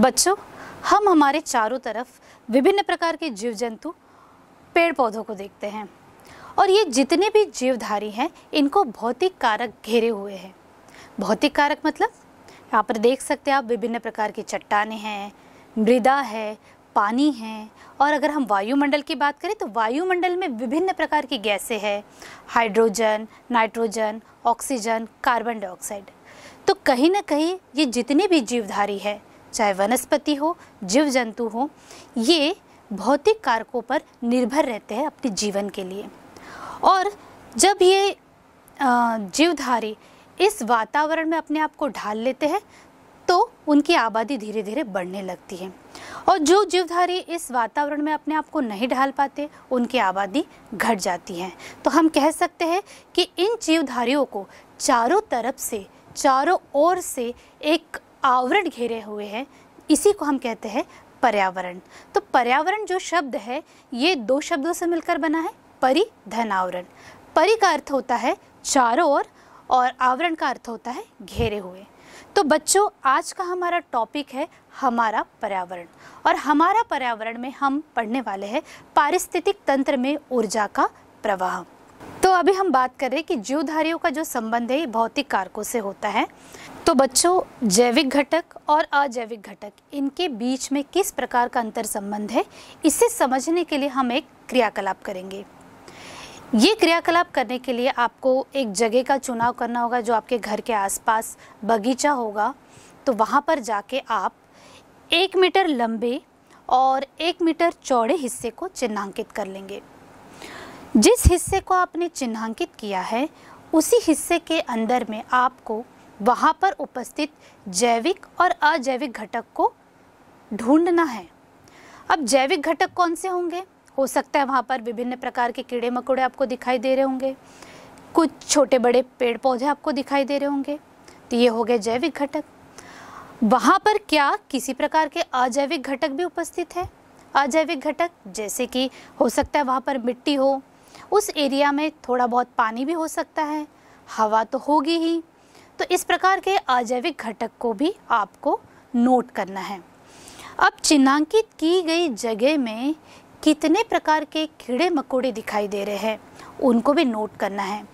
बच्चों हम हमारे चारों तरफ विभिन्न प्रकार के जीव जंतु पेड़ पौधों को देखते हैं और ये जितने भी जीवधारी हैं इनको भौतिक कारक घेरे हुए हैं भौतिक कारक मतलब यहाँ पर देख सकते हैं आप विभिन्न प्रकार की चट्टाने हैं मृदा है पानी है और अगर हम वायुमंडल की बात करें तो वायुमंडल में विभिन्न प्रकार की गैसें हैं hydrogen nitrogen oxygen carbon dioxide तो कहीं ना कहीं ये जितने भी जीवधारी है चाहे वनस्पति हो जीव जंतु हो ये भौतिक कारकों पर निर्भर रहते हैं अपने जीवन के लिए और जब ये जीवधारी इस वातावरण में अपने आप को ढाल लेते हैं तो उनकी आबादी धीरे धीरे बढ़ने लगती है और जो जीवधारी इस वातावरण में अपने आप को नहीं ढाल पाते उनकी आबादी घट जाती है तो हम कह सकते हैं कि इन जीवधारियों को चारों तरफ से चारों ओर से एक आवरण घेरे हुए हैं इसी को हम कहते हैं पर्यावरण तो पर्यावरण जो शब्द है ये दो शब्दों से मिलकर बना है परि धन आवरण परि का अर्थ होता है चारों ओर और आवरण का अर्थ होता है घेरे हुए तो बच्चों आज का हमारा टॉपिक है हमारा पर्यावरण और हमारा पर्यावरण में हम पढ़ने वाले हैं पारिस्थितिक तंत्र में ऊर्जा का प्रवाह तो अभी हम बात कर रहे हैं कि जीवधारियों का जो संबंध है भौतिक कारकों से होता है तो बच्चों जैविक घटक और अजैविक घटक इनके बीच में किस प्रकार का अंतर संबंध है इसे समझने के लिए हम एक क्रियाकलाप करेंगे ये क्रियाकलाप करने के लिए आपको एक जगह का चुनाव करना होगा जो आपके घर के आसपास बगीचा होगा तो वहाँ पर जाके आप एक मीटर लंबे और एक मीटर चौड़े हिस्से को चिन्हांकित कर लेंगे जिस हिस्से को आपने चिन्हांकित किया है उसी हिस्से के अंदर में आपको वहाँ पर उपस्थित जैविक और अजैविक घटक को ढूंढना है अब जैविक घटक कौन से होंगे हो सकता है वहाँ पर विभिन्न प्रकार के कीड़े मकोड़े आपको दिखाई दे रहे होंगे कुछ छोटे बड़े पेड़ पौधे आपको दिखाई दे रहे होंगे तो ये हो गए जैविक घटक वहाँ पर क्या किसी प्रकार के अजैविक घटक भी उपस्थित है अजैविक घटक जैसे कि हो सकता है वहाँ पर मिट्टी हो उस एरिया में थोड़ा बहुत पानी भी हो सकता है हवा तो होगी ही तो इस प्रकार के अजैविक घटक को भी आपको नोट करना है अब चिन्हांकित की गई जगह में कितने प्रकार के कीड़े मकोड़े दिखाई दे रहे हैं उनको भी नोट करना है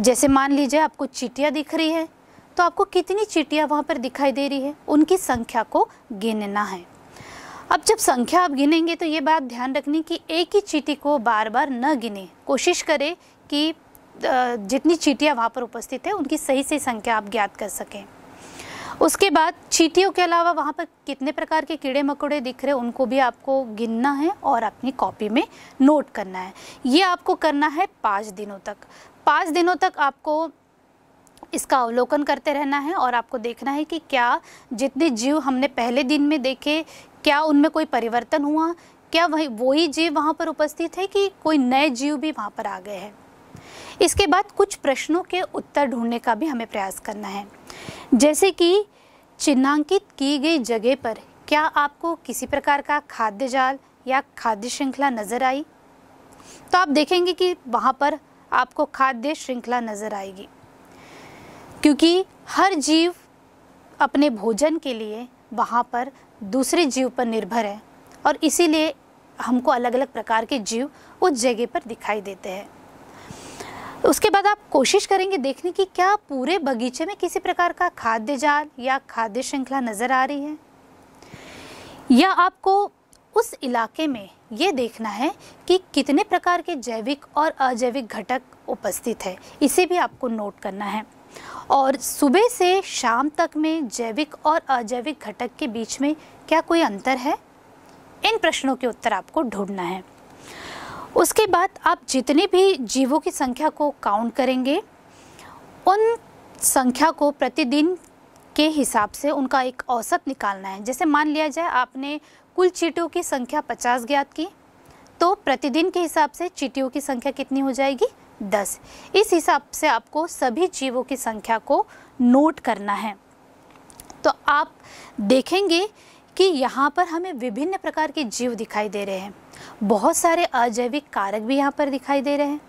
जैसे मान लीजिए आपको चीटियाँ दिख रही है तो आपको कितनी चीटियाँ वहाँ पर दिखाई दे रही है उनकी संख्या को गिनना है अब जब संख्या आप गिनेंगे तो ये बात ध्यान रखनी कि एक ही चीटी को बार बार न गिने कोशिश करें कि जितनी चीटियाँ वहाँ पर उपस्थित है उनकी सही सही संख्या आप ज्ञात कर सकें उसके बाद चीटियों के अलावा वहाँ पर कितने प्रकार के कीड़े मकोड़े दिख रहे उनको भी आपको गिनना है और अपनी कॉपी में नोट करना है ये आपको करना है पाँच दिनों तक पाँच दिनों तक आपको इसका अवलोकन करते रहना है और आपको देखना है कि क्या जितने जीव हमने पहले दिन में देखे क्या उनमें कोई परिवर्तन हुआ क्या वही वही जीव वहाँ पर उपस्थित है कि कोई नए जीव भी वहाँ पर आ गए हैं इसके बाद कुछ प्रश्नों के उत्तर ढूंढने का भी हमें प्रयास करना है जैसे कि चिन्हांकित की गई जगह पर क्या आपको किसी प्रकार का खाद्य जाल या खाद्य श्रृंखला नज़र आई तो आप देखेंगे कि वहाँ पर आपको खाद्य श्रृंखला नज़र आएगी क्योंकि हर जीव अपने भोजन के लिए वहाँ पर दूसरे जीव पर निर्भर है और इसीलिए हमको अलग अलग प्रकार के जीव उस जगह पर दिखाई देते हैं उसके बाद आप कोशिश करेंगे देखने की क्या पूरे बगीचे में किसी प्रकार का खाद्य जाल या खाद्य श्रृंखला नज़र आ रही है या आपको उस इलाके में ये देखना है कि कितने प्रकार के जैविक और अजैविक घटक उपस्थित है इसे भी आपको नोट करना है और सुबह से शाम तक में जैविक और अजैविक घटक के बीच में क्या कोई अंतर है इन प्रश्नों के उत्तर आपको ढूंढना है उसके बाद आप जितने भी जीवों की संख्या को काउंट करेंगे उन संख्या को प्रतिदिन के हिसाब से उनका एक औसत निकालना है जैसे मान लिया जाए आपने कुल चीटियों की संख्या 50 ज्ञात की तो प्रतिदिन के हिसाब से चीटियों की संख्या कितनी हो जाएगी दस इस हिसाब से आपको सभी जीवों की संख्या को नोट करना है तो आप देखेंगे कि यहाँ पर हमें विभिन्न प्रकार के जीव दिखाई दे रहे हैं बहुत सारे अजैविक कारक भी यहाँ पर दिखाई दे रहे हैं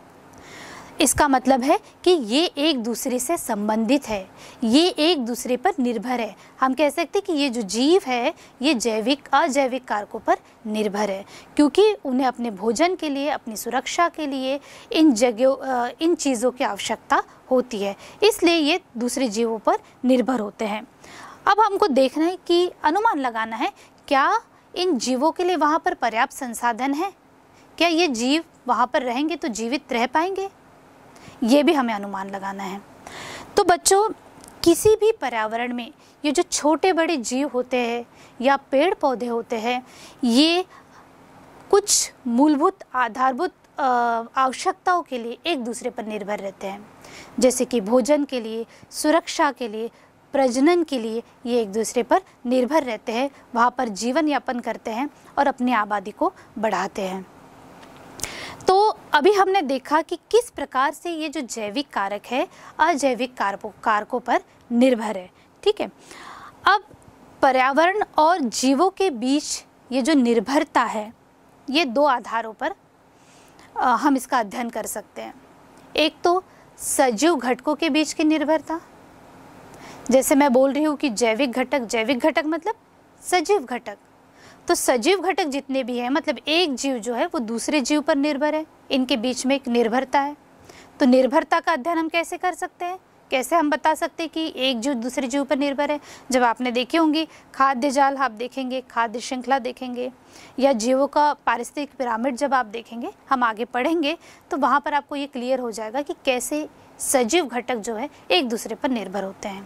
इसका मतलब है कि ये एक दूसरे से संबंधित है ये एक दूसरे पर निर्भर है हम कह सकते हैं कि ये जो जीव है ये जैविक अजैविक कारकों पर निर्भर है क्योंकि उन्हें अपने भोजन के लिए अपनी सुरक्षा के लिए इन जगह इन चीज़ों की आवश्यकता होती है इसलिए ये दूसरे जीवों पर निर्भर होते हैं अब हमको देखना है कि अनुमान लगाना है क्या इन जीवों के लिए वहाँ पर पर्याप्त संसाधन है क्या ये जीव वहाँ पर रहेंगे तो जीवित रह पाएंगे ये भी हमें अनुमान लगाना है तो बच्चों किसी भी पर्यावरण में ये जो छोटे बड़े जीव होते हैं या पेड़ पौधे होते हैं ये कुछ मूलभूत आधारभूत आवश्यकताओं के लिए एक दूसरे पर निर्भर रहते हैं जैसे कि भोजन के लिए सुरक्षा के लिए प्रजनन के लिए ये एक दूसरे पर निर्भर रहते हैं वहाँ पर जीवन यापन करते हैं और अपनी आबादी को बढ़ाते हैं तो अभी हमने देखा कि किस प्रकार से ये जो जैविक कारक है अजैविक कारकों कारकों पर निर्भर है ठीक है अब पर्यावरण और जीवों के बीच ये जो निर्भरता है ये दो आधारों पर आ, हम इसका अध्ययन कर सकते हैं एक तो सजीव घटकों के बीच की निर्भरता जैसे मैं बोल रही हूँ कि जैविक घटक जैविक घटक मतलब सजीव घटक तो सजीव घटक जितने भी हैं मतलब एक जीव जो है वो दूसरे जीव पर निर्भर है इनके बीच में एक निर्भरता है तो निर्भरता का अध्ययन हम कैसे कर सकते हैं कैसे हम बता सकते हैं कि एक जीव दूसरे जीव पर निर्भर है जब आपने देखी होंगी खाद्य जाल आप देखेंगे खाद्य श्रृंखला देखेंगे या जीवों का पारिस्थितिक पिरामिड जब आप देखेंगे हम आगे पढ़ेंगे तो वहाँ पर आपको ये क्लियर हो जाएगा कि कैसे सजीव घटक जो है एक दूसरे पर निर्भर होते हैं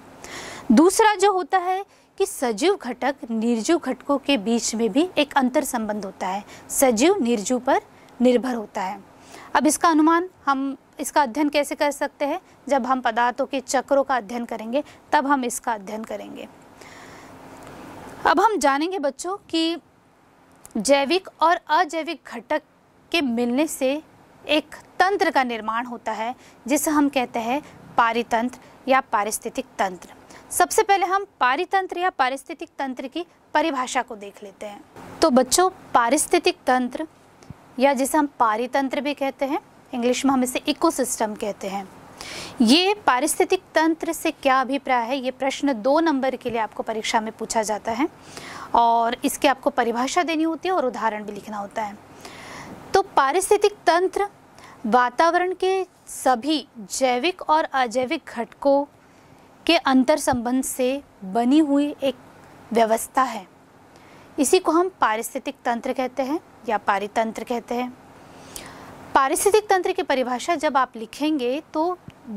दूसरा जो होता है कि सजीव घटक निर्जीव घटकों के बीच में भी एक अंतर संबंध होता है सजीव निर्जीव पर निर्भर होता है अब इसका अनुमान हम इसका अध्ययन कैसे कर सकते हैं जब हम पदार्थों के चक्रों का अध्ययन करेंगे तब हम इसका अध्ययन करेंगे अब हम जानेंगे बच्चों कि जैविक और अजैविक घटक के मिलने से एक तंत्र का निर्माण होता है जिसे हम कहते हैं पारितंत्र या पारिस्थितिक तंत्र सबसे पहले हम पारितंत्र या पारिस्थितिक तंत्र की परिभाषा को देख लेते हैं तो बच्चों पारिस्थितिक तंत्र या जिसे हम पारितंत्र भी कहते हैं इंग्लिश में हम इसे इकोसिस्टम कहते हैं ये पारिस्थितिक तंत्र से क्या अभिप्राय है ये प्रश्न दो नंबर के लिए आपको परीक्षा में पूछा जाता है और इसके आपको परिभाषा देनी होती है और उदाहरण भी लिखना होता है तो पारिस्थितिक तंत्र वातावरण के सभी जैविक और अजैविक घटकों के अंतर संबंध से बनी हुई एक व्यवस्था है इसी को हम पारिस्थितिक तंत्र कहते हैं या पारितंत्र कहते हैं पारिस्थितिक तंत्र की परिभाषा जब आप लिखेंगे तो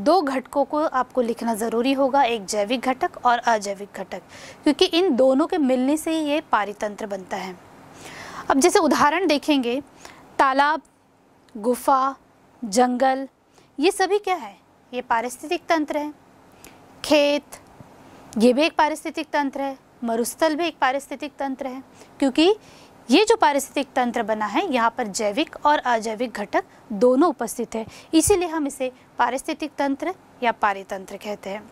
दो घटकों को आपको लिखना ज़रूरी होगा एक जैविक घटक और अजैविक घटक क्योंकि इन दोनों के मिलने से ही ये पारितंत्र बनता है अब जैसे उदाहरण देखेंगे तालाब गुफा जंगल ये सभी क्या है ये पारिस्थितिक तंत्र है खेत ये भी एक पारिस्थितिक तंत्र है मरुस्थल भी एक पारिस्थितिक तंत्र है क्योंकि ये जो पारिस्थितिक तंत्र बना है यहाँ पर जैविक और अजैविक घटक दोनों उपस्थित है इसीलिए हम इसे पारिस्थितिक तंत्र या पारितंत्र कहते हैं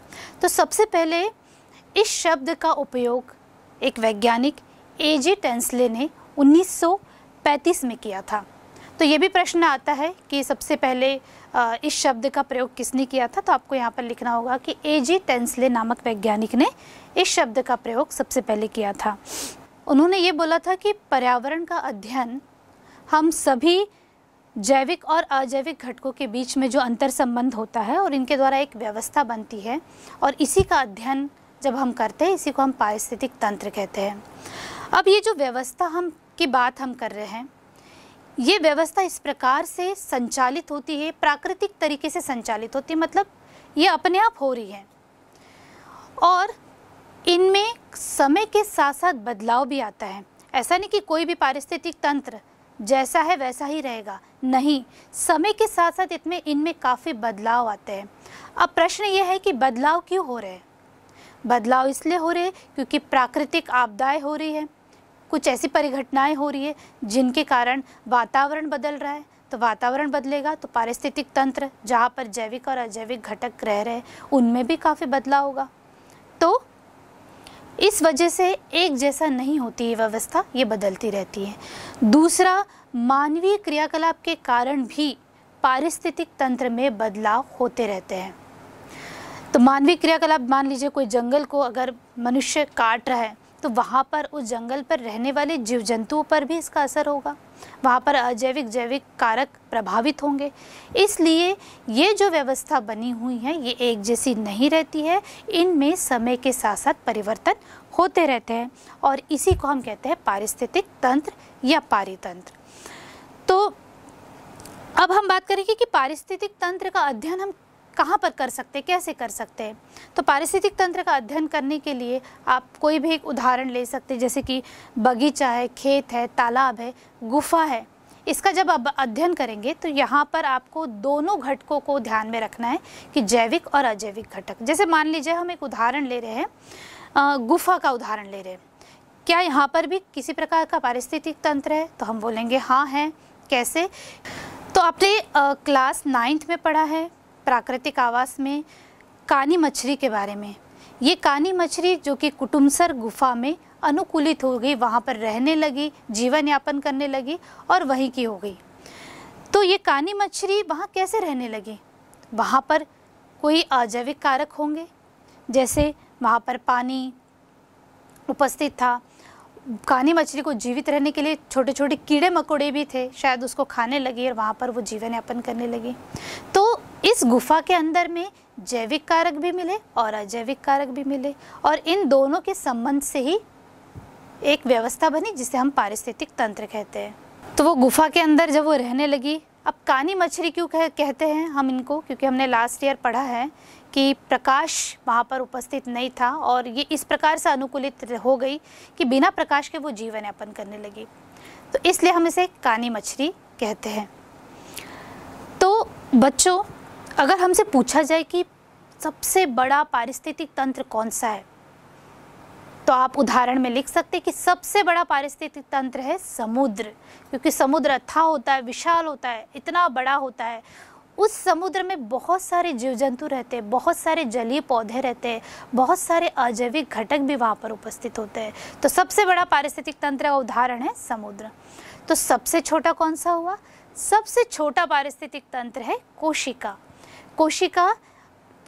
तो सबसे पहले इस शब्द का उपयोग एक वैज्ञानिक ए जे टेंसले ने 1935 में किया था तो ये भी प्रश्न आता है कि सबसे पहले इस शब्द का प्रयोग किसने किया था तो आपको यहाँ पर लिखना होगा कि ए जी टेंसले नामक वैज्ञानिक ने इस शब्द का प्रयोग सबसे पहले किया था उन्होंने ये बोला था कि पर्यावरण का अध्ययन हम सभी जैविक और अजैविक घटकों के बीच में जो अंतर संबंध होता है और इनके द्वारा एक व्यवस्था बनती है और इसी का अध्ययन जब हम करते हैं इसी को हम पारिस्थितिक तंत्र कहते हैं अब ये जो व्यवस्था हम की बात हम कर रहे हैं ये व्यवस्था इस प्रकार से संचालित होती है प्राकृतिक तरीके से संचालित होती है मतलब ये अपने आप हो रही है और इनमें समय के साथ साथ बदलाव भी आता है ऐसा नहीं कि कोई भी पारिस्थितिक तंत्र जैसा है वैसा ही रहेगा नहीं समय के साथ साथ इतने इनमें काफ़ी बदलाव आते हैं अब प्रश्न ये है कि बदलाव क्यों हो रहे हैं बदलाव इसलिए हो रहे हैं क्योंकि प्राकृतिक आपदाएं हो रही है कुछ ऐसी परिघटनाएं हो रही है जिनके कारण वातावरण बदल रहा है तो वातावरण बदलेगा तो पारिस्थितिक तंत्र जहाँ पर जैविक और अजैविक घटक रह रहे उनमें भी काफ़ी बदलाव होगा तो इस वजह से एक जैसा नहीं होती है व्यवस्था ये बदलती रहती है दूसरा मानवीय क्रियाकलाप के कारण भी पारिस्थितिक तंत्र में बदलाव होते रहते हैं तो मानवीय क्रियाकलाप मान लीजिए कोई जंगल को अगर मनुष्य काट रहा है तो वहाँ पर उस जंगल पर रहने वाले जीव जंतुओं पर भी इसका असर होगा वहाँ पर अजैविक जैविक कारक प्रभावित होंगे इसलिए ये जो व्यवस्था बनी हुई है ये एक जैसी नहीं रहती है इनमें समय के साथ साथ परिवर्तन होते रहते हैं और इसी को हम कहते हैं पारिस्थितिक तंत्र या पारितंत्र तो अब हम बात करेंगे कि पारिस्थितिक तंत्र का अध्ययन हम कहाँ पर कर सकते हैं कैसे कर सकते हैं तो पारिस्थितिक तंत्र का अध्ययन करने के लिए आप कोई भी एक उदाहरण ले सकते हैं जैसे कि बगीचा है खेत है तालाब है गुफा है इसका जब आप अध्ययन करेंगे तो यहाँ पर आपको दोनों घटकों को ध्यान में रखना है कि जैविक और अजैविक घटक जैसे मान लीजिए हम एक उदाहरण ले रहे हैं गुफा का उदाहरण ले रहे हैं क्या यहाँ पर भी किसी प्रकार का पारिस्थितिक तंत्र है तो हम बोलेंगे हाँ है कैसे तो आपने क्लास नाइन्थ में पढ़ा है प्राकृतिक आवास में कानी मछली के बारे में ये कानी मछली जो कि कुटुमसर गुफा में अनुकूलित हो गई वहाँ पर रहने लगी जीवन यापन करने लगी और वहीं की हो गई तो ये कानी मछली वहाँ कैसे रहने लगी वहाँ पर कोई अजैविक कारक होंगे जैसे वहाँ पर पानी उपस्थित था कानी मछली को जीवित रहने के लिए छोटे छोटे कीड़े मकोड़े भी थे शायद उसको खाने लगी और वहाँ पर वो जीवन यापन करने लगी तो इस गुफा के अंदर में जैविक कारक भी मिले और अजैविक कारक भी मिले और इन दोनों के संबंध से ही एक व्यवस्था बनी जिसे हम पारिस्थितिक तंत्र कहते हैं तो वो गुफा के अंदर जब वो रहने लगी अब कानी मछली क्यों कह, कहते हैं हम इनको क्योंकि हमने लास्ट ईयर पढ़ा है कि प्रकाश वहाँ पर उपस्थित नहीं था और ये इस प्रकार से अनुकूलित हो गई कि बिना प्रकाश के वो जीवन यापन करने लगी तो इसलिए हम इसे कानी मछली कहते हैं तो बच्चों अगर हमसे पूछा जाए कि सबसे बड़ा पारिस्थितिक तंत्र कौन सा है तो आप उदाहरण में लिख सकते कि सबसे बड़ा पारिस्थितिक तंत्र है समुद्र क्योंकि समुद्र अथा होता है विशाल होता है इतना बड़ा होता है उस समुद्र में बहुत सारे जीव जंतु रहते हैं बहुत सारे जलीय पौधे रहते हैं बहुत सारे अजैविक घटक भी वहाँ पर उपस्थित होते हैं तो सबसे बड़ा पारिस्थितिक तंत्र का उदाहरण है समुद्र तो सबसे छोटा कौन सा हुआ सबसे छोटा पारिस्थितिक तंत्र है कोशिका कोशिका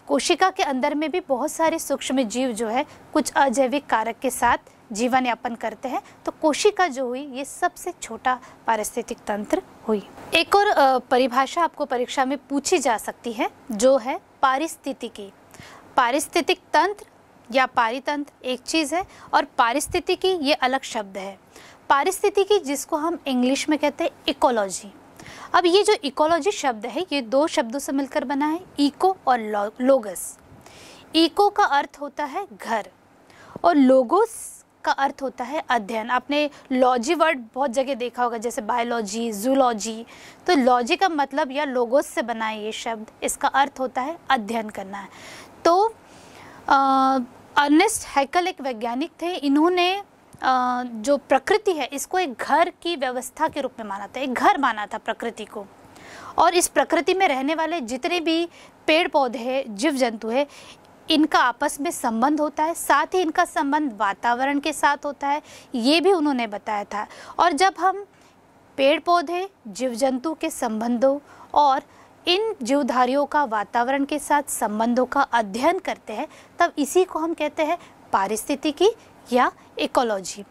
कोशिका के अंदर में भी बहुत सारे सूक्ष्म जीव जो है कुछ अजैविक कारक के साथ जीवन यापन करते हैं तो कोशिका जो हुई ये सबसे छोटा पारिस्थितिक तंत्र हुई एक और परिभाषा आपको परीक्षा में पूछी जा सकती है जो है पारिस्थितिकी पारिस्थितिक तंत्र या पारितंत्र एक चीज़ है और पारिस्थितिकी ये अलग शब्द है पारिस्थितिकी जिसको हम इंग्लिश में कहते हैं इकोलॉजी अब ये जो इकोलॉजी शब्द है ये दो शब्दों से मिलकर बना है इको और लो, लोगस इको का अर्थ होता है घर और लोगोस का अर्थ होता है अध्ययन आपने लॉजी वर्ड बहुत जगह देखा होगा जैसे बायोलॉजी जूलॉजी तो लॉजी का मतलब या लोगोस से बना है ये शब्द इसका अर्थ होता है अध्ययन करना है तो अर्नेस्ट हैकल एक वैज्ञानिक थे इन्होंने जो प्रकृति है इसको एक घर की व्यवस्था के रूप में माना था एक घर माना था प्रकृति को और इस प्रकृति में रहने वाले जितने भी पेड़ पौधे हैं जीव जंतु है इनका आपस में संबंध होता है साथ ही इनका संबंध वातावरण के साथ होता है ये भी उन्होंने बताया था और जब हम पेड़ पौधे जीव जंतु के संबंधों और इन जीवधारियों का वातावरण के साथ संबंधों का अध्ययन करते हैं तब इसी को हम कहते हैं पारिस्थितिकी या इकोलॉजी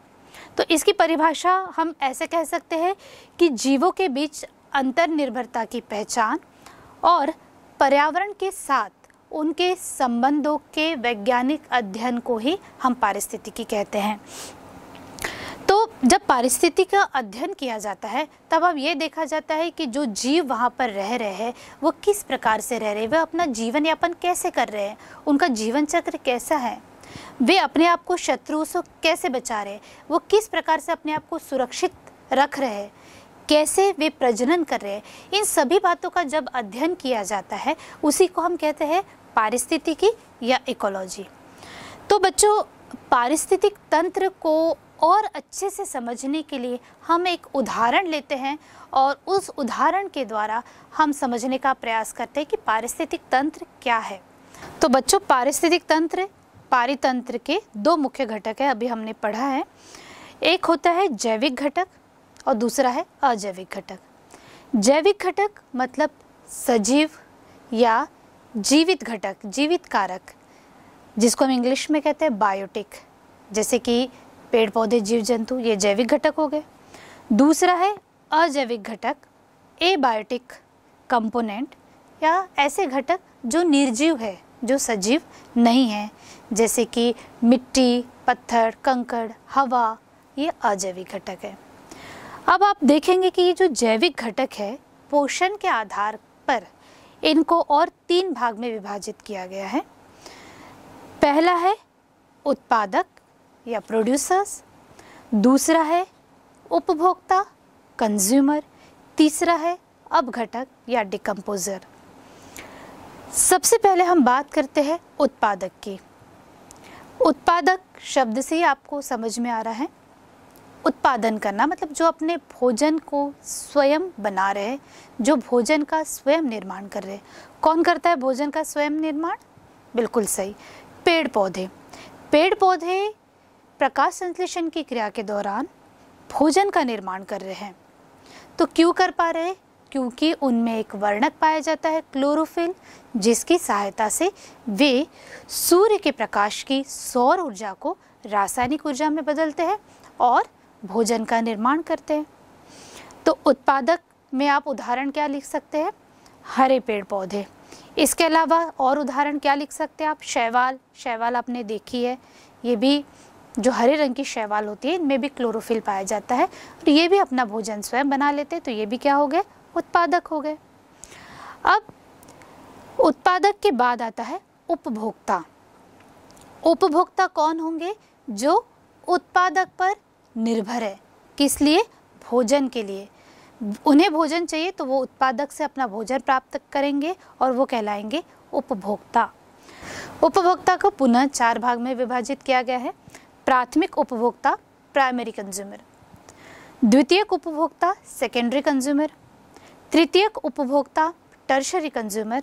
तो इसकी परिभाषा हम ऐसे कह सकते हैं कि जीवों के बीच अंतर निर्भरता की पहचान और पर्यावरण के साथ उनके संबंधों के वैज्ञानिक अध्ययन को ही हम पारिस्थितिकी कहते हैं तो जब पारिस्थिति का अध्ययन किया जाता है तब अब ये देखा जाता है कि जो जीव वहाँ पर रह रहे हैं वो किस प्रकार से रह रहे हैं वह अपना जीवन यापन कैसे कर रहे हैं उनका जीवन चक्र कैसा है वे अपने आप को शत्रु से कैसे बचा रहे वो किस प्रकार से अपने आप को सुरक्षित रख रहे कैसे वे प्रजनन कर रहे हैं इन सभी बातों का जब अध्ययन किया जाता है उसी को हम कहते हैं पारिस्थितिकी या इकोलॉजी तो बच्चों पारिस्थितिक तंत्र को और अच्छे से समझने के लिए हम एक उदाहरण लेते हैं और उस उदाहरण के द्वारा हम समझने का प्रयास करते हैं कि पारिस्थितिक तंत्र क्या है तो बच्चों पारिस्थितिक तंत्र पारितंत्र के दो मुख्य घटक है अभी हमने पढ़ा है एक होता है जैविक घटक और दूसरा है अजैविक घटक जैविक घटक मतलब सजीव या जीवित घटक जीवित कारक जिसको हम इंग्लिश में कहते हैं बायोटिक जैसे कि पेड़ पौधे जीव जंतु ये जैविक घटक हो गए दूसरा है अजैविक घटक ए बायोटिक कंपोनेंट या ऐसे घटक जो निर्जीव है जो सजीव नहीं है जैसे कि मिट्टी पत्थर कंकड़ हवा ये अजैविक घटक है अब आप देखेंगे कि ये जो जैविक घटक है पोषण के आधार पर इनको और तीन भाग में विभाजित किया गया है पहला है उत्पादक या प्रोड्यूसर्स दूसरा है उपभोक्ता कंज्यूमर तीसरा है अपघटक या डिकम्पोजर सबसे पहले हम बात करते हैं उत्पादक की उत्पादक शब्द से ही आपको समझ में आ रहा है उत्पादन करना मतलब जो अपने भोजन को स्वयं बना रहे जो भोजन का स्वयं निर्माण कर रहे हैं कौन करता है भोजन का स्वयं निर्माण बिल्कुल सही पेड़ पौधे पेड़ पौधे प्रकाश संश्लेषण की क्रिया के दौरान भोजन का निर्माण कर रहे हैं तो क्यों कर पा रहे क्योंकि उनमें एक वर्णक पाया जाता है क्लोरोफिल जिसकी सहायता से वे सूर्य के प्रकाश की सौर ऊर्जा को रासायनिक ऊर्जा में बदलते हैं और भोजन का निर्माण करते हैं तो उत्पादक में आप उदाहरण क्या लिख सकते हैं हरे पेड़ पौधे इसके अलावा और उदाहरण क्या लिख सकते हैं आप शैवाल शैवाल आपने देखी है ये भी जो हरे रंग की शैवाल होती है इनमें भी क्लोरोफिल पाया जाता है और ये भी अपना भोजन स्वयं बना लेते हैं तो ये भी क्या हो गया उत्पादक हो गए अब उत्पादक के बाद आता है उपभोक्ता उपभोक्ता कौन होंगे जो उत्पादक पर निर्भर है किस लिए भोजन के लिए उन्हें भोजन चाहिए तो वो उत्पादक से अपना भोजन प्राप्त करेंगे और वो कहलाएंगे उपभोक्ता उपभोक्ता को पुनः चार भाग में विभाजित किया गया है प्राथमिक उपभोक्ता प्राइमरी कंज्यूमर द्वितीयक उपभोक्ता सेकेंडरी कंज्यूमर तृतीयक उपभोक्ता टर्शरी कंज्यूमर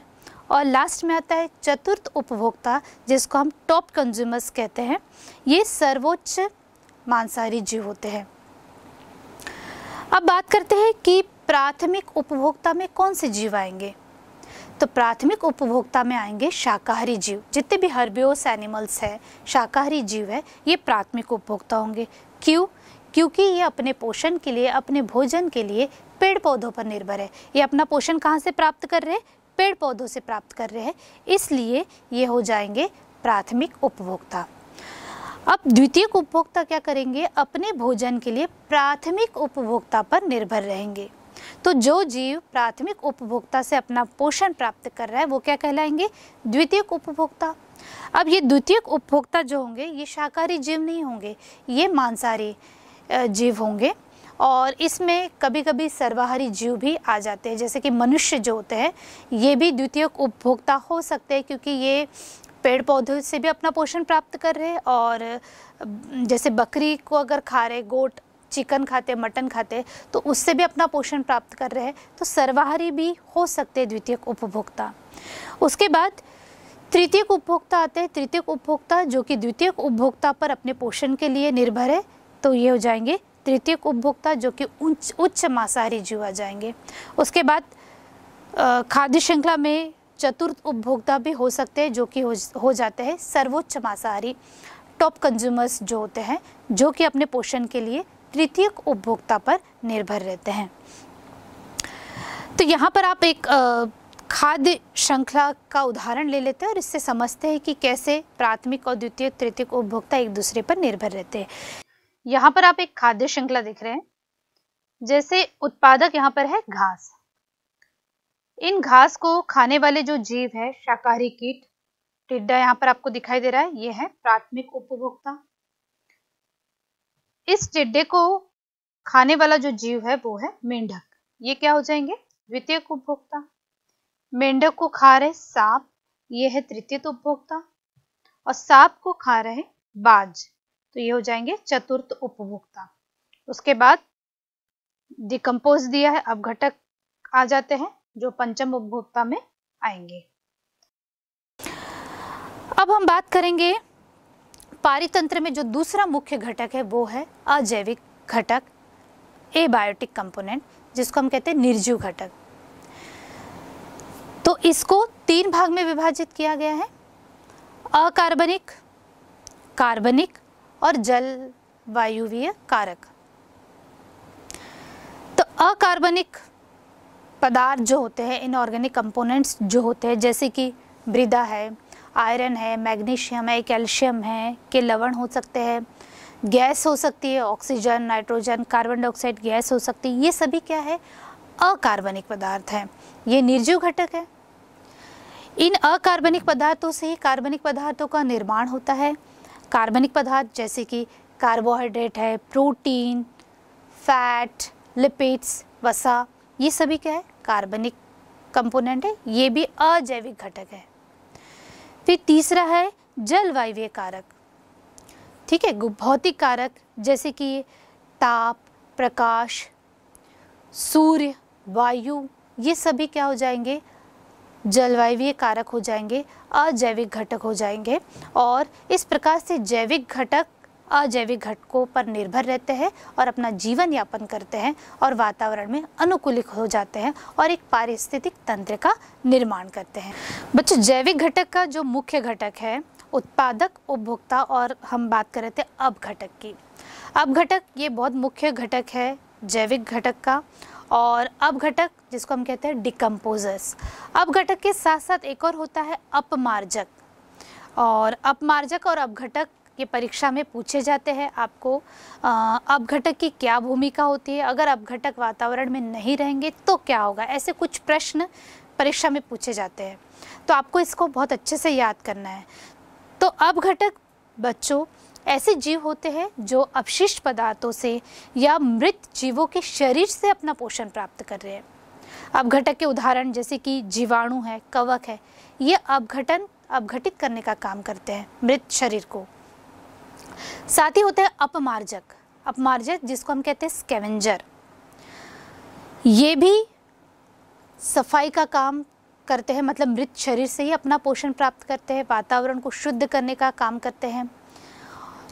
और लास्ट में आता है चतुर्थ उपभोक्ता जिसको हम टॉप कंज्यूमर्स कहते हैं ये सर्वोच्च मांसाहारी जीव होते हैं अब बात करते हैं कि प्राथमिक उपभोक्ता में कौन से जीव आएंगे तो प्राथमिक उपभोक्ता में आएंगे शाकाहारी जीव जितने भी हर्बियोस एनिमल्स हैं शाकाहारी जीव है ये प्राथमिक उपभोक्ता होंगे क्यों क्योंकि ये अपने पोषण के लिए अपने भोजन के लिए पेड़ पौधों पर निर्भर है ये अपना पोषण कहाँ से प्राप्त कर रहे हैं पेड़ पौधों से प्राप्त कर रहे हैं इसलिए ये हो जाएंगे प्राथमिक उपभोक्ता अब द्वितीय उपभोक्ता क्या करेंगे अपने भोजन के लिए प्राथमिक उपभोक्ता पर निर्भर रहेंगे तो जो जीव प्राथमिक उपभोक्ता से अपना पोषण प्राप्त कर रहा है वो क्या कहलाएंगे द्वितीय उपभोक्ता अब ये द्वितीय उपभोक्ता जो होंगे ये शाकाहारी जीव नहीं होंगे ये मांसाहारी जीव होंगे और इसमें कभी कभी सर्वाहारी जीव भी आ जाते हैं जैसे कि मनुष्य जो होते हैं ये भी द्वितीय उपभोक्ता हो सकते हैं क्योंकि ये पेड़ पौधों से भी अपना पोषण प्राप्त कर रहे हैं और जैसे बकरी को अगर खा रहे गोट चिकन खाते मटन खाते तो उससे भी अपना पोषण प्राप्त कर रहे हैं तो सर्वाहारी भी हो सकते हैं द्वितीय उपभोक्ता उसके बाद तृतीय उपभोक्ता आते हैं तृतीय उपभोक्ता जो कि द्वितीय उपभोक्ता पर अपने पोषण के लिए निर्भर है तो ये हो जाएंगे तृतीय उपभोक्ता जो कि उच्च उच्च मांसाहारी जीव आ जाएंगे उसके बाद खाद्य श्रृंखला में चतुर्थ उपभोक्ता भी हो सकते हैं जो कि हो, हो जाते हैं सर्वोच्च मांसाहारी टॉप कंज्यूमर्स जो होते हैं जो कि अपने पोषण के लिए तृतीय उपभोक्ता पर निर्भर रहते हैं तो यहाँ पर आप एक खाद्य श्रृंखला का उदाहरण ले लेते हैं और इससे समझते हैं कि कैसे प्राथमिक और द्वितीय तृतीय उपभोक्ता एक दूसरे पर निर्भर रहते हैं यहाँ पर आप एक खाद्य श्रृंखला देख रहे हैं जैसे उत्पादक यहाँ पर है घास इन घास को खाने वाले जो जीव है शाकाहारी कीट टिड्डा यहाँ पर आपको दिखाई दे रहा है ये है प्राथमिक उपभोक्ता इस टिड्डे को खाने वाला जो जीव है वो है मेंढक ये क्या हो जाएंगे द्वितीय उपभोक्ता मेंढक को खा रहे सांप ये है तृतीय उपभोक्ता और सांप को खा रहे बाज तो ये हो जाएंगे चतुर्थ उपभोक्ता उसके बाद डिकम्पोज दिया है अब घटक आ जाते हैं जो पंचम उपभोक्ता में आएंगे अब हम बात करेंगे पारितंत्र में जो दूसरा मुख्य घटक है वो है अजैविक घटक एबायोटिक कंपोनेंट जिसको हम कहते हैं निर्जीव घटक तो इसको तीन भाग में विभाजित किया गया है अकार्बनिक कार्बनिक और जल वायुवीय कारक तो अकार्बनिक पदार्थ जो होते हैं इनऑर्गेनिक कंपोनेंट्स जो होते हैं जैसे कि ब्रिदा है आयरन है मैग्नीशियम है कैल्शियम है के लवण हो सकते हैं गैस हो सकती है oxygen nitrogen carbon dioxide gas हो सकती है ये सभी क्या है अकार्बनिक पदार्थ हैं ये निर्जीव घटक है इन अकार्बनिक पदार्थों से ही कार्बनिक पदार्थों का निर्माण होता है कार्बनिक पदार्थ जैसे कि कार्बोहाइड्रेट है प्रोटीन फैट लिपिड्स वसा ये सभी क्या है कार्बनिक कंपोनेंट है ये भी अजैविक घटक है फिर तीसरा है जलवायु कारक ठीक है भौतिक कारक जैसे कि ताप प्रकाश सूर्य वायु ये सभी क्या हो जाएंगे जलवायवीय कारक हो जाएंगे अजैविक घटक हो जाएंगे और इस प्रकार से जैविक घटक अजैविक घटकों पर निर्भर रहते हैं और अपना जीवन यापन करते हैं और वातावरण में अनुकूलित हो जाते हैं और एक पारिस्थितिक तंत्र का निर्माण करते हैं बच्चों जैविक घटक का जो मुख्य घटक है उत्पादक उपभोक्ता और हम बात कर रहे थे अब घटक की अब घटक ये बहुत मुख्य घटक है जैविक घटक का और अपघटक जिसको हम कहते हैं डिकम्पोजर्स अपघटक के साथ साथ एक और होता है अपमार्जक और अपमार्जक और अपघटक ये परीक्षा में पूछे जाते हैं आपको अपघटक की क्या भूमिका होती है अगर अपघटक वातावरण में नहीं रहेंगे तो क्या होगा ऐसे कुछ प्रश्न परीक्षा में पूछे जाते हैं तो आपको इसको बहुत अच्छे से याद करना है तो अपघटक बच्चों ऐसे जीव होते हैं जो अपशिष्ट पदार्थों से या मृत जीवों के शरीर से अपना पोषण प्राप्त कर रहे हैं अपघटक के उदाहरण जैसे कि जीवाणु है कवक है ये अपघटन अपघटित करने का काम करते हैं मृत शरीर को साथ ही होते हैं अपमार्जक अपमार्जक जिसको हम कहते हैं स्केवेंजर ये भी सफाई का काम करते हैं मतलब मृत शरीर से ही अपना पोषण प्राप्त करते हैं वातावरण को शुद्ध करने का काम करते हैं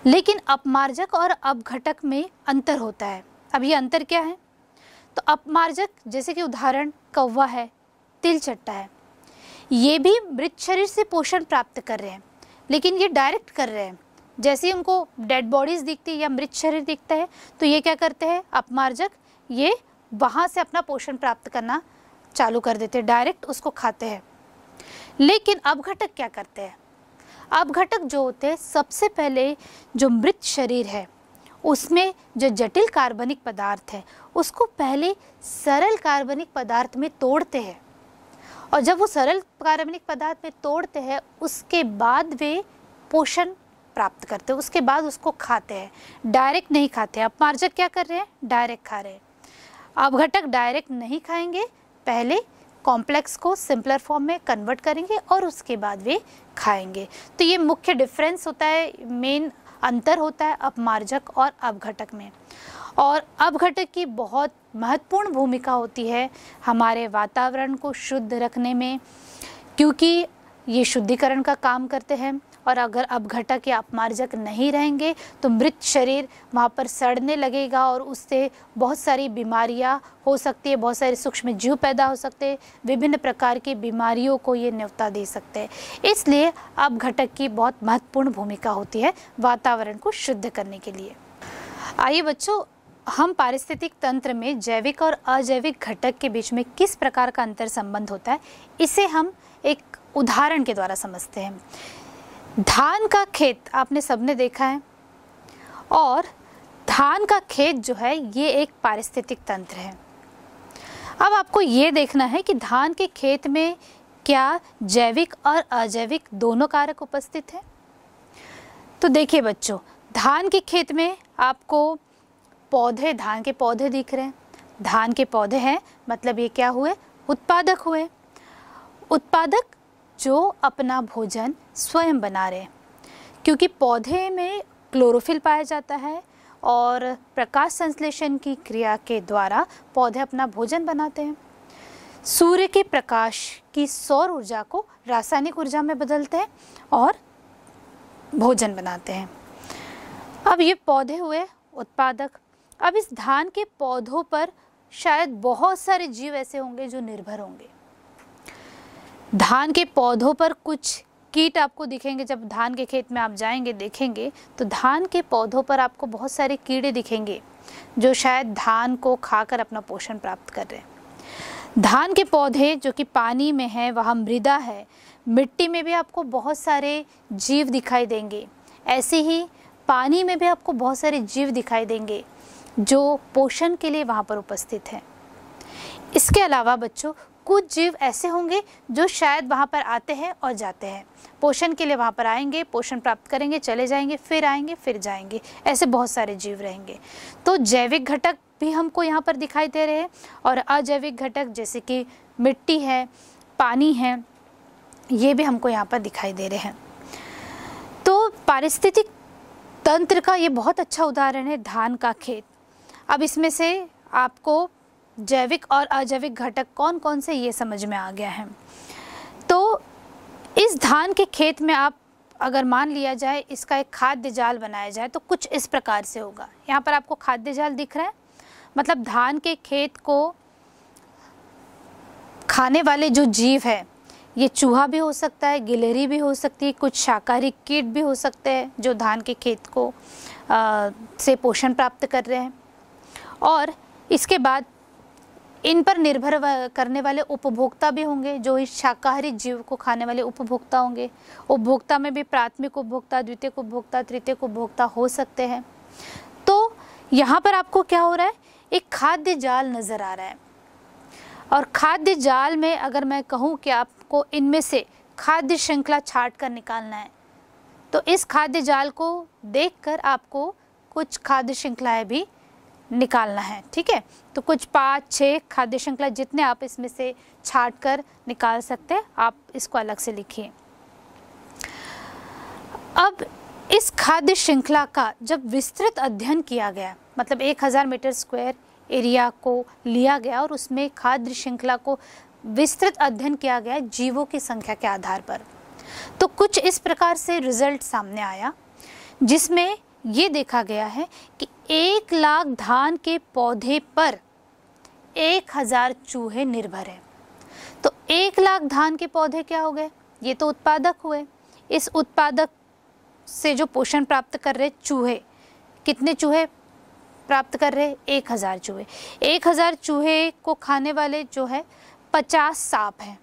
लेकिन अपमार्जक और अपघटक में अंतर होता है अब ये अंतर क्या है तो अपमार्जक जैसे कि उदाहरण कौवा है तिल चट्टा है ये भी मृत शरीर से पोषण प्राप्त कर रहे हैं लेकिन ये डायरेक्ट कर रहे हैं जैसे ही उनको डेड बॉडीज़ दिखती है या मृत शरीर दिखता है तो ये क्या करते हैं अपमार्जक ये वहाँ से अपना पोषण प्राप्त करना चालू कर देते हैं डायरेक्ट उसको खाते हैं लेकिन अपघटक क्या करते हैं अपघटक जो होते हैं सबसे पहले जो मृत शरीर है उसमें जो जटिल कार्बनिक पदार्थ है उसको पहले सरल कार्बनिक पदार्थ में तोड़ते हैं और जब वो सरल कार्बनिक पदार्थ में तोड़ते हैं उसके बाद वे पोषण प्राप्त करते हैं उसके बाद उसको खाते हैं डायरेक्ट नहीं खाते हैं अपमार्जक क्या कर रहे हैं डायरेक्ट खा रहे हैं अब घटक डायरेक्ट नहीं खाएंगे पहले कॉम्प्लेक्स को सिंपलर फॉर्म में कन्वर्ट करेंगे और उसके बाद वे खाएंगे तो ये मुख्य डिफरेंस होता है मेन अंतर होता है अपमार्जक और अपघटक में और अपघटक की बहुत महत्वपूर्ण भूमिका होती है हमारे वातावरण को शुद्ध रखने में क्योंकि ये शुद्धिकरण का काम करते हैं और अगर अब घटक या अपमार्जक नहीं रहेंगे तो मृत शरीर वहाँ पर सड़ने लगेगा और उससे बहुत सारी बीमारियाँ हो सकती है बहुत सारे सूक्ष्म जीव पैदा हो सकते हैं विभिन्न प्रकार की बीमारियों को ये न्यौता दे सकते हैं इसलिए अब घटक की बहुत महत्वपूर्ण भूमिका होती है वातावरण को शुद्ध करने के लिए आइए बच्चों हम पारिस्थितिक तंत्र में जैविक और अजैविक घटक के बीच में किस प्रकार का अंतर संबंध होता है इसे हम एक उदाहरण के द्वारा समझते हैं धान का खेत आपने सबने देखा है और धान का खेत जो है ये एक पारिस्थितिक तंत्र है अब आपको ये देखना है कि धान के खेत में क्या जैविक और अजैविक दोनों कारक उपस्थित हैं तो देखिए बच्चों धान के खेत में आपको पौधे धान के पौधे दिख रहे हैं धान के पौधे हैं मतलब ये क्या हुए उत्पादक हुए उत्पादक जो अपना भोजन स्वयं बना रहे क्योंकि पौधे में क्लोरोफिल पाया जाता है और प्रकाश संश्लेषण की क्रिया के द्वारा पौधे अपना भोजन बनाते हैं सूर्य के प्रकाश की सौर ऊर्जा को रासायनिक ऊर्जा में बदलते हैं और भोजन बनाते हैं अब ये पौधे हुए उत्पादक अब इस धान के पौधों पर शायद बहुत सारे जीव ऐसे होंगे जो निर्भर होंगे धान के पौधों पर कुछ कीट आपको दिखेंगे जब धान के खेत में आप जाएंगे देखेंगे तो धान के पौधों पर आपको बहुत सारे कीड़े दिखेंगे जो शायद धान को खाकर अपना पोषण प्राप्त कर रहे हैं धान के पौधे जो कि पानी में है वह मृदा है मिट्टी में भी आपको बहुत सारे जीव दिखाई देंगे ऐसे ही पानी में भी आपको बहुत सारे जीव दिखाई देंगे जो पोषण के लिए वहाँ पर उपस्थित हैं इसके अलावा बच्चों कुछ जीव ऐसे होंगे जो शायद वहाँ पर आते हैं और जाते हैं पोषण के लिए वहाँ पर आएंगे पोषण प्राप्त करेंगे चले जाएंगे फिर आएंगे फिर जाएंगे ऐसे बहुत सारे जीव रहेंगे तो जैविक घटक भी हमको यहाँ पर दिखाई दे रहे हैं और अजैविक घटक जैसे कि मिट्टी है पानी है ये भी हमको यहाँ पर दिखाई दे रहे हैं तो पारिस्थितिक तंत्र का ये बहुत अच्छा उदाहरण है धान का खेत अब इसमें से आपको जैविक और अजैविक घटक कौन कौन से ये समझ में आ गया है तो इस धान के खेत में आप अगर मान लिया जाए इसका एक खाद्य जाल बनाया जाए तो कुछ इस प्रकार से होगा यहाँ पर आपको खाद्य जाल दिख रहा है मतलब धान के खेत को खाने वाले जो जीव है ये चूहा भी हो सकता है गिलहरी भी हो सकती है कुछ शाकाहारी कीट भी हो सकते हैं जो धान के खेत को आ, से पोषण प्राप्त कर रहे हैं और इसके बाद इन पर निर्भर करने वाले उपभोक्ता भी होंगे जो इस शाकाहारी जीव को खाने वाले उपभोक्ता होंगे उपभोक्ता में भी प्राथमिक उपभोक्ता द्वितीय उपभोक्ता तृतीय उपभोक्ता हो सकते हैं तो यहाँ पर आपको क्या हो रहा है एक खाद्य जाल नज़र आ रहा है और खाद्य जाल में अगर मैं कहूँ कि आपको इनमें से खाद्य श्रृंखला छाट कर निकालना है तो इस खाद्य जाल को देखकर आपको कुछ खाद्य श्रृंखलाएँ भी निकालना है ठीक है तो कुछ पाँच छः खाद्य श्रृंखला जितने आप इसमें से छाट कर निकाल सकते हैं आप इसको अलग से लिखिए अब इस खाद्य श्रृंखला का जब विस्तृत अध्ययन किया गया मतलब 1000 मीटर स्क्वायर एरिया को लिया गया और उसमें खाद्य श्रृंखला को विस्तृत अध्ययन किया गया जीवों की संख्या के आधार पर तो कुछ इस प्रकार से रिजल्ट सामने आया जिसमें ये देखा गया है कि एक लाख धान के पौधे पर एक हज़ार चूहे निर्भर है तो एक लाख धान के पौधे क्या हो गए ये तो उत्पादक हुए इस उत्पादक से जो पोषण प्राप्त कर रहे चूहे कितने चूहे प्राप्त कर रहे एक हज़ार चूहे एक हज़ार चूहे को खाने वाले जो है पचास सांप हैं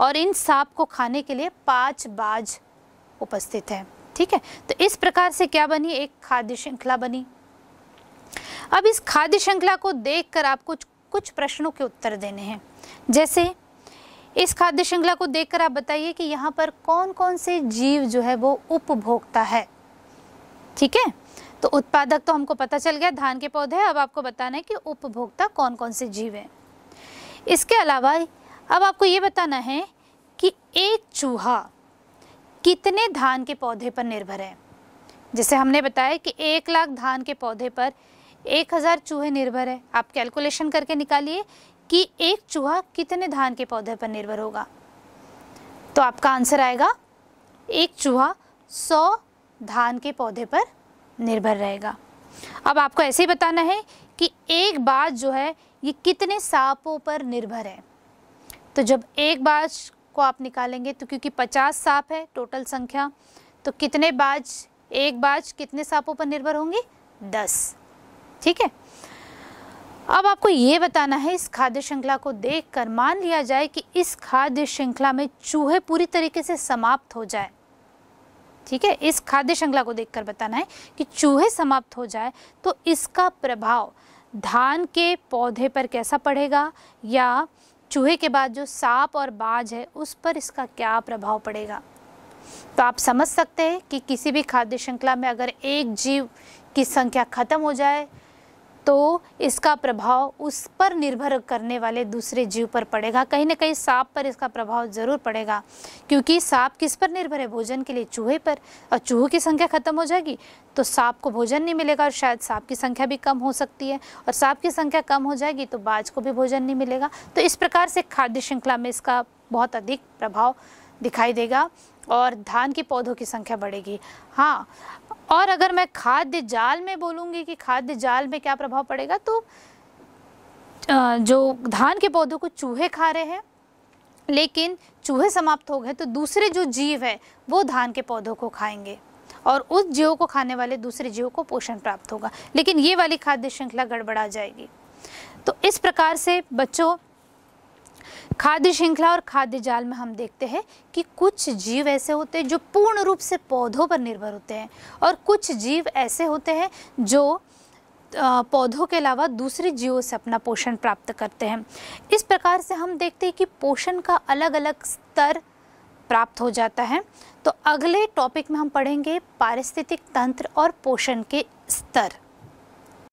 और इन सांप को खाने के लिए पांच बाज उपस्थित हैं ठीक है तो इस प्रकार से क्या बनी एक खाद्य श्रृंखला बनी अब इस खाद्य श्रृंखला को देखकर आपको कुछ प्रश्नों के उत्तर देने हैं जैसे इस खाद्य श्रृंखला को देखकर आप बताइए कि यहाँ पर कौन कौन से जीव जो है वो उपभोक्ता है ठीक है तो उत्पादक तो हमको पता चल गया धान के पौधे अब आपको बताना है कि उपभोक्ता कौन कौन से जीव है इसके अलावा अब आपको ये बताना है कि एक चूहा कितने धान के पौधे पर निर्भर है जैसे हमने बताया कि एक लाख धान के पौधे पर एक हज़ार चूहे निर्भर है आप कैलकुलेशन करके निकालिए कि एक चूहा कितने धान के पौधे पर निर्भर होगा तो आपका आंसर आएगा एक चूहा सौ धान के पौधे पर निर्भर रहेगा अब आपको ऐसे ही बताना है कि एक बाज जो है ये कितने सांपों पर निर्भर है तो जब एक बाज को आप निकालेंगे तो क्योंकि पचास सांप है टोटल संख्या तो कितने बाज एक बाज कितने सांपों पर निर्भर होंगे 10 ठीक है अब आपको ये बताना है इस खाद्य श्रृंखला को देखकर मान लिया जाए कि इस खाद्य श्रृंखला में चूहे पूरी तरीके से समाप्त हो जाए ठीक है इस खाद्य श्रृंखला को देखकर बताना है कि चूहे समाप्त हो जाए तो इसका प्रभाव धान के पौधे पर कैसा पड़ेगा या चूहे के बाद जो सांप और बाज है उस पर इसका क्या प्रभाव पड़ेगा तो आप समझ सकते हैं कि किसी भी खाद्य श्रृंखला में अगर एक जीव की संख्या खत्म हो जाए तो इसका प्रभाव उस पर निर्भर करने वाले दूसरे जीव पर पड़ेगा कहीं ना कहीं सांप पर इसका प्रभाव ज़रूर पड़ेगा क्योंकि सांप किस पर निर्भर है भोजन के लिए चूहे पर और चूहों की संख्या ख़त्म हो जाएगी तो सांप को भोजन नहीं मिलेगा और शायद सांप की संख्या भी कम हो सकती है और सांप की संख्या कम हो जाएगी तो बाज को भी भोजन नहीं मिलेगा तो इस प्रकार से खाद्य श्रृंखला में इसका बहुत अधिक प्रभाव दिखाई देगा और धान के पौधों की संख्या बढ़ेगी हाँ और अगर मैं खाद्य जाल में बोलूँगी कि खाद्य जाल में क्या प्रभाव पड़ेगा तो जो धान के पौधों को चूहे खा रहे हैं लेकिन चूहे समाप्त हो गए तो दूसरे जो जीव है वो धान के पौधों को खाएंगे और उस जीव को खाने वाले दूसरे जीव को पोषण प्राप्त होगा लेकिन ये वाली खाद्य श्रृंखला गड़बड़ा जाएगी तो इस प्रकार से बच्चों खाद्य श्रृंखला और खाद्य जाल में हम देखते हैं कि कुछ जीव ऐसे होते हैं जो पूर्ण रूप से पौधों पर निर्भर होते हैं और कुछ जीव ऐसे होते हैं जो पौधों के अलावा दूसरे जीवों से अपना पोषण प्राप्त करते हैं इस प्रकार से हम देखते हैं कि पोषण का अलग अलग स्तर प्राप्त हो जाता है तो अगले टॉपिक में हम पढ़ेंगे पारिस्थितिक तंत्र और पोषण के स्तर